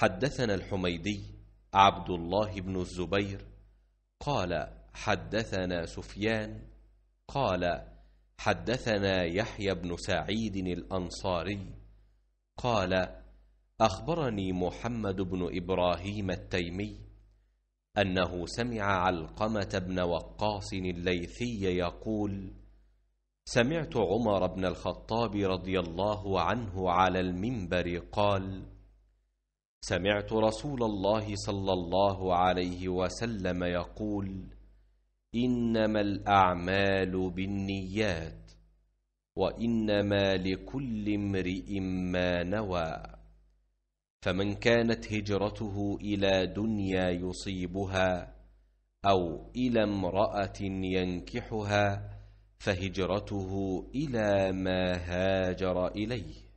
حدثنا الحميدي عبد الله بن الزبير قال حدثنا سفيان قال حدثنا يحيى بن سعيد الأنصاري قال أخبرني محمد بن إبراهيم التيمي أنه سمع علقمة بن وقاص الليثي يقول سمعت عمر بن الخطاب رضي الله عنه على المنبر قال سمعت رسول الله صلى الله عليه وسلم يقول إنما الأعمال بالنيات وإنما لكل امرئ ما نوى فمن كانت هجرته إلى دنيا يصيبها أو إلى امرأة ينكحها فهجرته إلى ما هاجر إليه